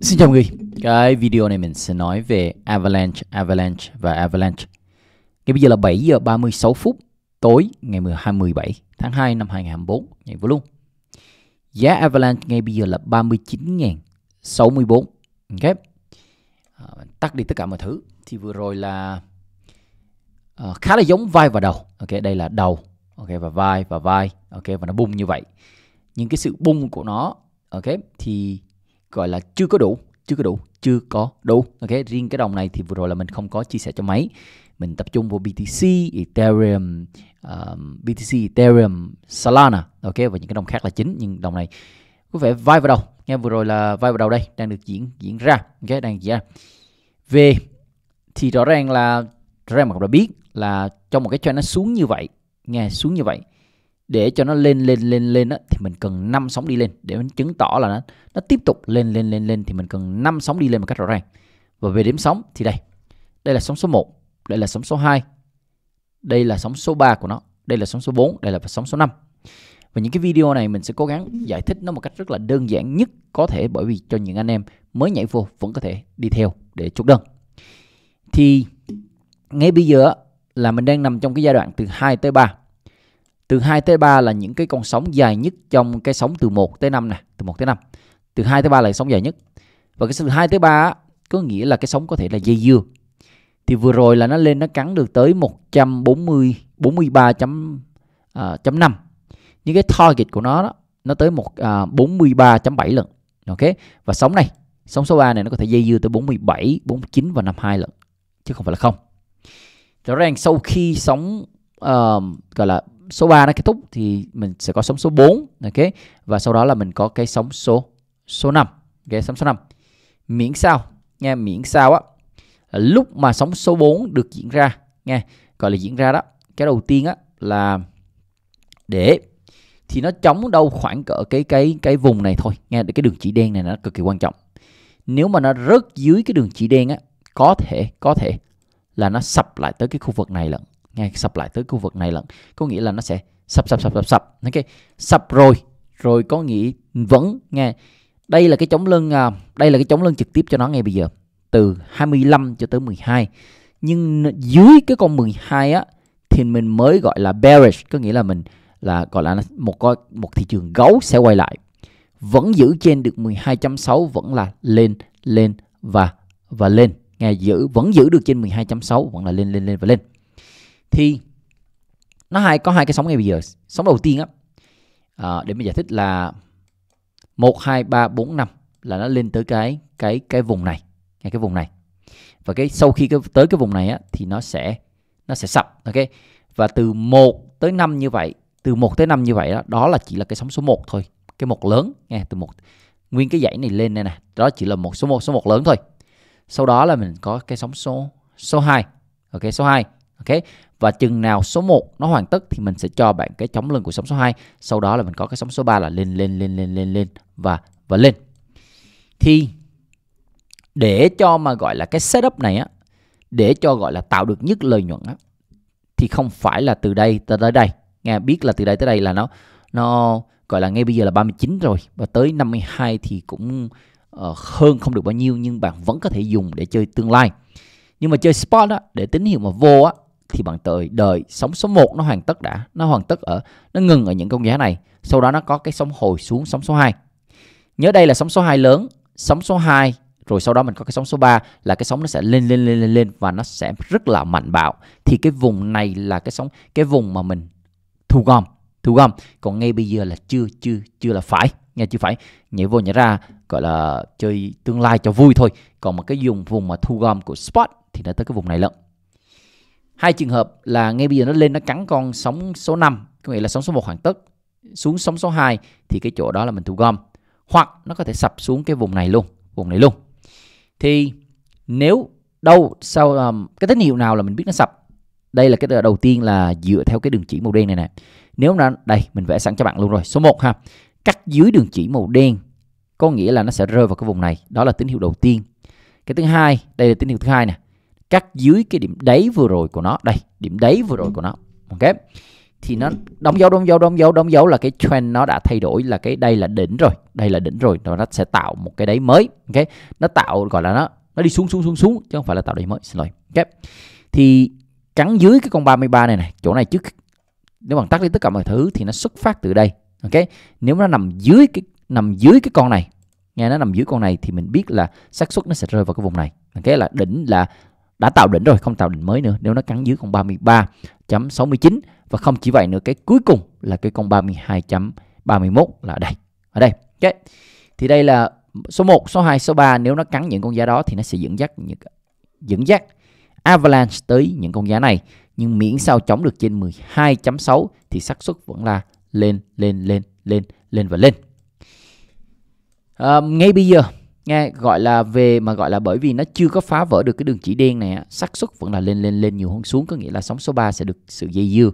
Xin chào mọi người Cái video này mình sẽ nói về Avalanche, Avalanche và Avalanche Ngay bây giờ là 7 giờ 36 phút tối ngày 27 tháng 2 năm 2024 ngày vừa luôn Giá Avalanche ngay bây giờ là 39.064 Ok à, Tắt đi tất cả mọi thứ Thì vừa rồi là à, khá là giống vai và đầu Ok đây là đầu Ok và vai và vai Ok và nó bung như vậy Nhưng cái sự bung của nó Ok thì gọi là chưa có đủ chưa có đủ chưa có đủ ok riêng cái đồng này thì vừa rồi là mình không có chia sẻ cho máy mình tập trung vào BTC Ethereum um, BTC Ethereum Solana ok và những cái đồng khác là chính nhưng đồng này có vẻ vai vào đầu nghe vừa rồi là vai vào đầu đây đang được diễn diễn ra ok đang diễn ra về thì rõ ràng là rõ ràng mọi người đã biết là trong một cái trend nó xuống như vậy nghe xuống như vậy để cho nó lên lên lên lên á thì mình cần 5 sóng đi lên để mình chứng tỏ là nó nó tiếp tục lên lên lên lên thì mình cần 5 sóng đi lên một cách rõ ràng. Và về điểm sóng thì đây. Đây là sóng số 1, đây là sóng số 2. Đây là sóng số 3 của nó, đây là sóng số 4, đây là sóng số 5. Và những cái video này mình sẽ cố gắng giải thích nó một cách rất là đơn giản nhất có thể bởi vì cho những anh em mới nhảy vô vẫn có thể đi theo để chốt đơn. Thì ngay bây giờ là mình đang nằm trong cái giai đoạn từ 2 tới 3 từ 2 tới 3 là những cái con sóng dài nhất trong cái sóng từ 1 tới 5 nè từ 1 tới 5 từ 2 tới 3 là sóng dài nhất và cái từ 2 tới 3 có nghĩa là cái sóng có thể là dây dưa thì vừa rồi là nó lên nó cắn được tới 140 43 chấm uh, chấm 5 những cái target của nó đó, nó tới một uh, à, 43.7 lần ok và sóng này sóng số 3 này nó có thể dây dưa tới 47 49 và 52 lần chứ không phải là không rõ ràng sau khi sóng uh, gọi là số 3 nó kết thúc thì mình sẽ có sóng số 4 ok và sau đó là mình có cái sóng số số 5 ok sóng số 5 miễn sao nha miễn sao á lúc mà sóng số 4 được diễn ra nha gọi là diễn ra đó cái đầu tiên á là để thì nó chống đâu khoảng cỡ cái cái cái vùng này thôi nha cái đường chỉ đen này nó cực kỳ quan trọng nếu mà nó rớt dưới cái đường chỉ đen á có thể có thể là nó sập lại tới cái khu vực này lận ngay sập lại tới khu vực này lần có nghĩa là nó sẽ sập sập sập sập sập ok sập rồi rồi có nghĩa vẫn nghe đây là cái chống lưng à, đây là cái chống lưng trực tiếp cho nó ngay bây giờ từ 25 cho tới 12 nhưng dưới cái con 12 á thì mình mới gọi là bearish có nghĩa là mình là gọi là một coi một thị trường gấu sẽ quay lại vẫn giữ trên được 12.6 vẫn là lên lên và và lên nghe giữ vẫn giữ được trên 12.6 vẫn là lên lên lên và lên thì nó hay có hai cái sóng ngay bây giờ sóng đầu tiên á à, để mình giải thích là một hai ba bốn năm là nó lên tới cái cái cái vùng này ngay cái vùng này và cái sau khi cái, tới cái vùng này á, thì nó sẽ nó sẽ sập ok và từ 1 tới 5 như vậy từ 1 tới 5 như vậy đó, đó là chỉ là cái sóng số 1 thôi cái một lớn nghe từ một nguyên cái dãy này lên đây nè đó chỉ là một số 1 số 1 lớn thôi sau đó là mình có cái sóng số số 2 ok số 2 ok và chừng nào số 1 nó hoàn tất thì mình sẽ cho bạn cái chống lưng của sóng số 2 sau đó là mình có cái sóng số 3 là lên lên lên lên lên lên và và lên thì để cho mà gọi là cái setup này á để cho gọi là tạo được nhất lời nhuận á thì không phải là từ đây tới tới đây nghe biết là từ đây tới đây là nó nó gọi là ngay bây giờ là 39 rồi và tới 52 thì cũng uh, hơn không được bao nhiêu nhưng bạn vẫn có thể dùng để chơi tương lai nhưng mà chơi spot á để tín hiệu mà vô á thì bạn đợi đợi sóng số 1 nó hoàn tất đã nó hoàn tất ở nó ngừng ở những con giá này sau đó nó có cái sóng hồi xuống sóng số 2 nhớ đây là sóng số 2 lớn sóng số 2 rồi sau đó mình có cái sóng số 3 là cái sóng nó sẽ lên lên lên lên lên và nó sẽ rất là mạnh bạo thì cái vùng này là cái sóng cái vùng mà mình thu gom thu gom còn ngay bây giờ là chưa chưa chưa là phải nghe chưa phải nhảy vô nhảy ra gọi là chơi tương lai cho vui thôi còn mà cái dùng vùng mà thu gom của spot thì nó tới cái vùng này lận hai trường hợp là ngay bây giờ nó lên nó cắn con sóng số 5 có nghĩa là sóng số 1 hoàn tất xuống sóng số 2 thì cái chỗ đó là mình thu gom hoặc nó có thể sập xuống cái vùng này luôn vùng này luôn thì nếu đâu sau um, cái tín hiệu nào là mình biết nó sập đây là cái đầu tiên là dựa theo cái đường chỉ màu đen này nè nếu là đây mình vẽ sẵn cho bạn luôn rồi số 1 ha cắt dưới đường chỉ màu đen có nghĩa là nó sẽ rơi vào cái vùng này đó là tín hiệu đầu tiên cái thứ hai đây là tín hiệu thứ hai nè cắt dưới cái điểm đáy vừa rồi của nó đây điểm đáy vừa rồi ừ. của nó ok thì nó đóng dấu đóng dấu đóng dấu đóng dấu là cái trend nó đã thay đổi là cái đây là đỉnh rồi đây là đỉnh rồi nó sẽ tạo một cái đáy mới ok nó tạo gọi là nó nó đi xuống xuống xuống xuống chứ không phải là tạo đáy mới xin lỗi ok thì cắn dưới cái con 33 này này chỗ này trước nếu bằng tắt đi tất cả mọi thứ thì nó xuất phát từ đây ok nếu nó nằm dưới cái nằm dưới cái con này nghe nó nằm dưới con này thì mình biết là xác suất nó sẽ rơi vào cái vùng này ok là đỉnh là đã tạo đỉnh rồi không tạo đỉnh mới nữa nếu nó cắn dưới con 33.69 và không chỉ vậy nữa cái cuối cùng là cái con 32.31 là ở đây ở đây ok thì đây là số 1, số 2, số 3 nếu nó cắn những con giá đó thì nó sẽ dẫn dắt những dẫn dắt Avalanche tới những con giá này nhưng miễn sao chống được trên 12.6 thì xác suất vẫn là lên lên lên lên lên và lên à, ngay bây giờ nghe gọi là về mà gọi là bởi vì nó chưa có phá vỡ được cái đường chỉ đen này xác suất vẫn là lên lên lên nhiều hơn xuống có nghĩa là sóng số 3 sẽ được sự dây dưa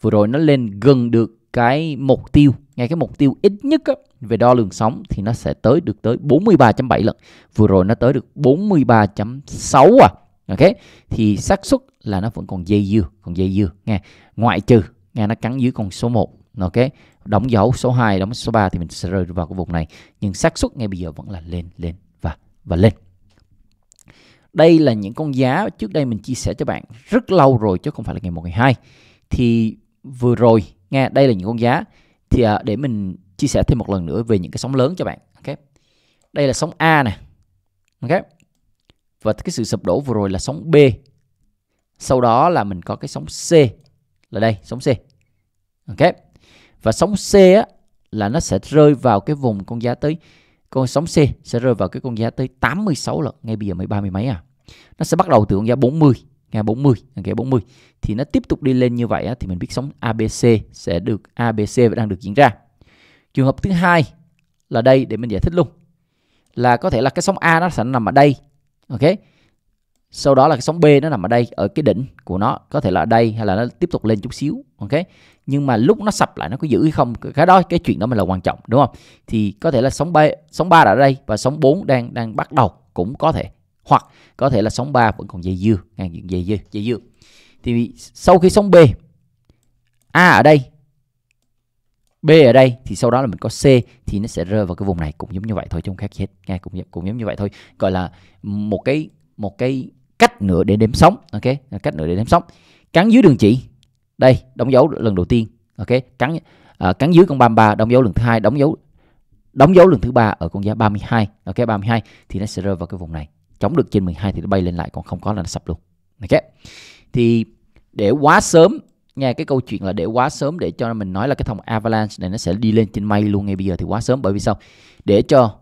vừa rồi nó lên gần được cái mục tiêu ngay cái mục tiêu ít nhất á, về đo lường sóng thì nó sẽ tới được tới 43.7 lần vừa rồi nó tới được 43.6 à ok thì xác suất là nó vẫn còn dây dưa còn dây dưa nghe ngoại trừ nghe nó cắn dưới con số 1 ok đóng dấu số 2 đóng số 3 thì mình sẽ rơi vào cái vùng này nhưng xác suất ngay bây giờ vẫn là lên lên và và lên đây là những con giá trước đây mình chia sẻ cho bạn rất lâu rồi chứ không phải là ngày 1 ngày 2 thì vừa rồi nghe đây là những con giá thì à, để mình chia sẻ thêm một lần nữa về những cái sóng lớn cho bạn ok đây là sóng A nè ok và cái sự sụp đổ vừa rồi là sóng B sau đó là mình có cái sóng C là đây sóng C ok và sóng C á, là nó sẽ rơi vào cái vùng con giá tới con sóng C sẽ rơi vào cái con giá tới 86 lần ngay bây giờ mới ba mươi mấy à nó sẽ bắt đầu từ con giá 40 ngã 40 ngã 40 thì nó tiếp tục đi lên như vậy á, thì mình biết sóng ABC sẽ được ABC và đang được diễn ra trường hợp thứ hai là đây để mình giải thích luôn là có thể là cái sóng A nó sẽ nằm ở đây ok sau đó là cái sóng B nó nằm ở đây ở cái đỉnh của nó có thể là ở đây hay là nó tiếp tục lên chút xíu ok nhưng mà lúc nó sập lại nó có giữ hay không cái đó cái chuyện đó mới là quan trọng đúng không thì có thể là sóng B sóng 3 đã ở đây và sóng 4 đang đang bắt đầu cũng có thể hoặc có thể là sóng 3 vẫn còn dây dưa ngang dựng dây dưa dây dưa thì sau khi sóng B A ở đây B ở đây thì sau đó là mình có C thì nó sẽ rơi vào cái vùng này cũng giống như vậy thôi chứ không khác gì hết nghe cũng cũng giống như vậy thôi gọi là một cái một cái cách nửa để đếm sống, ok cách nửa để đếm sống, cắn dưới đường chỉ đây đóng dấu lần đầu tiên ok cắn à, cắn dưới con 33 đóng dấu lần thứ hai đóng dấu đóng dấu lần thứ ba ở con giá 32 ok 32 thì nó sẽ rơi vào cái vùng này chống được trên 12 thì nó bay lên lại còn không có là nó sập luôn ok thì để quá sớm nha cái câu chuyện là để quá sớm để cho mình nói là cái thòng avalanche này nó sẽ đi lên trên mây luôn ngay bây giờ thì quá sớm bởi vì sao để cho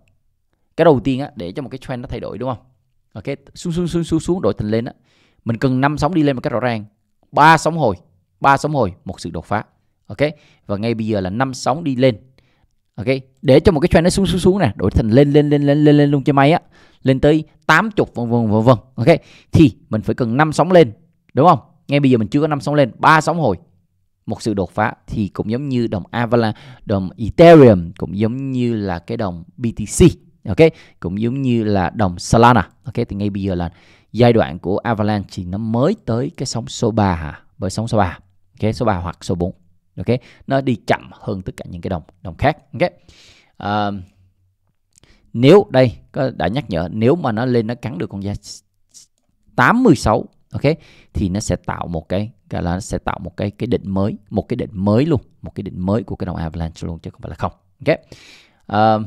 cái đầu tiên á để cho một cái trend nó thay đổi đúng không ok xuống xuống xuống xuống xuống đổi thành lên á mình cần năm sóng đi lên một cách rõ ràng ba sóng hồi ba sóng hồi một sự đột phá ok và ngay bây giờ là năm sóng đi lên ok để cho một cái trend nó xuống xuống xuống nè đổi thành lên lên lên lên lên lên luôn cho mày á lên tới 80 vân vân vân vân ok thì mình phải cần năm sóng lên đúng không ngay bây giờ mình chưa có năm sóng lên ba sóng hồi một sự đột phá thì cũng giống như đồng Avalanche, đồng Ethereum cũng giống như là cái đồng BTC ok cũng giống như là đồng Solana ok thì ngay bây giờ là giai đoạn của Avalanche thì nó mới tới cái sóng số 3 hả bởi sóng số 3 ok số 3 hoặc số 4 ok nó đi chậm hơn tất cả những cái đồng đồng khác ok à, nếu đây có đã nhắc nhở nếu mà nó lên nó cắn được con giá 86 ok thì nó sẽ tạo một cái gọi là nó sẽ tạo một cái cái định mới một cái định mới luôn một cái định mới của cái đồng avalanche luôn chứ không phải là không ok uh,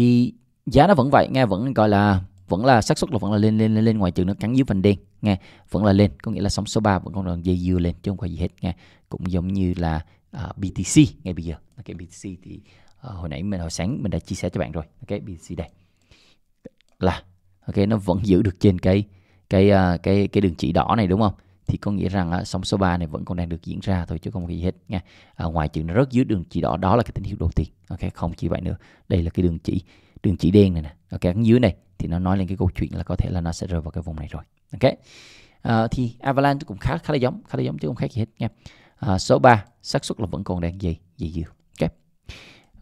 thì giá nó vẫn vậy nghe vẫn gọi là vẫn là xác suất là vẫn là lên lên lên lên ngoài trường nó cắn dưới phần đen nghe vẫn là lên có nghĩa là sóng số 3 vẫn còn đang dây dưa lên chứ không phải gì hết nghe cũng giống như là uh, à, BTC ngay bây giờ cái okay, BTC thì uh, hồi nãy mình hồi sáng mình đã chia sẻ cho bạn rồi cái okay, BTC đây là ok nó vẫn giữ được trên cái cái uh, cái cái đường chỉ đỏ này đúng không thì có nghĩa rằng sóng số 3 này vẫn còn đang được diễn ra thôi chứ không có gì hết nha à, ngoài chữ nó rớt dưới đường chỉ đỏ đó là cái tín hiệu đầu tiên ok không chỉ vậy nữa đây là cái đường chỉ đường chỉ đen này nè ok ở dưới này thì nó nói lên cái câu chuyện là có thể là nó sẽ rơi vào cái vùng này rồi ok à, thì avalanche cũng khá khá là giống khá là giống chứ không khác gì hết nha à, số 3 xác suất là vẫn còn đang dày dày dịu ok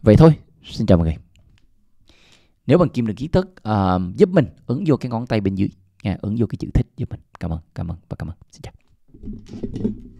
vậy thôi xin chào mọi người nếu bạn kim được kiến thức uh, à, giúp mình ứng vô cái ngón tay bên dưới nha, ứng vô cái chữ thích giúp mình. Cảm ơn, cảm ơn và cảm ơn. Xin chào.